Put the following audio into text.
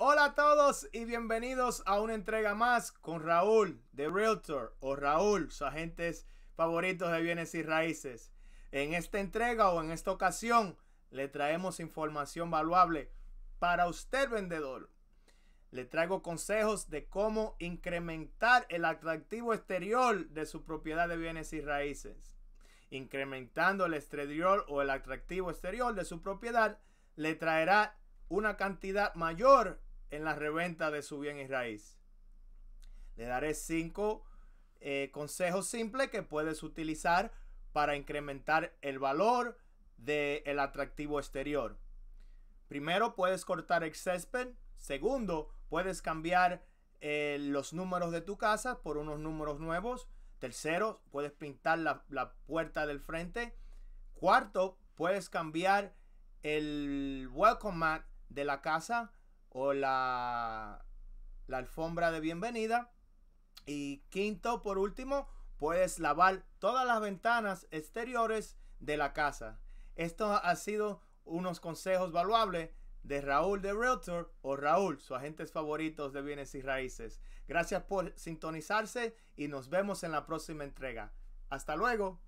Hola a todos y bienvenidos a una entrega más con Raúl de Realtor o Raúl, sus agentes favoritos de bienes y raíces. En esta entrega o en esta ocasión le traemos información valuable para usted vendedor. Le traigo consejos de cómo incrementar el atractivo exterior de su propiedad de bienes y raíces. Incrementando el exterior o el atractivo exterior de su propiedad le traerá una cantidad mayor en la reventa de su bien y raíz. Le daré cinco eh, consejos simples que puedes utilizar para incrementar el valor del atractivo exterior. Primero, puedes cortar el césped. Segundo, puedes cambiar eh, los números de tu casa por unos números nuevos. Tercero, puedes pintar la, la puerta del frente. Cuarto, puedes cambiar el welcome mat de la casa o la, alfombra de bienvenida. Y quinto, por último, puedes lavar todas las ventanas exteriores de la casa. Esto ha sido unos consejos valuables de Raúl de Realtor o Raúl, sus agentes favoritos de bienes y raíces. Gracias por sintonizarse y nos vemos en la próxima entrega. Hasta luego.